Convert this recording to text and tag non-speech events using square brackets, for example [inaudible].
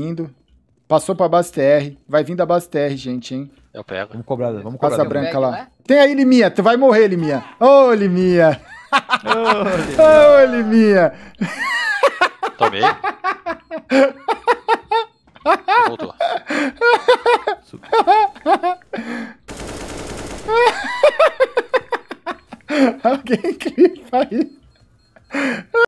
Indo. Passou pra base TR. Vai vir da base TR, gente, hein? Eu pego. Vamos cobrar, vamos cobrar. Passa branca lá. Né? Tem aí, Liminha. Tu vai morrer, Liminha. Ah. Ô, oh, Liminha. Ô, oh, [laughs] Liminha. Tomei. [laughs] Voltou. Alguém [laughs] clipa aí.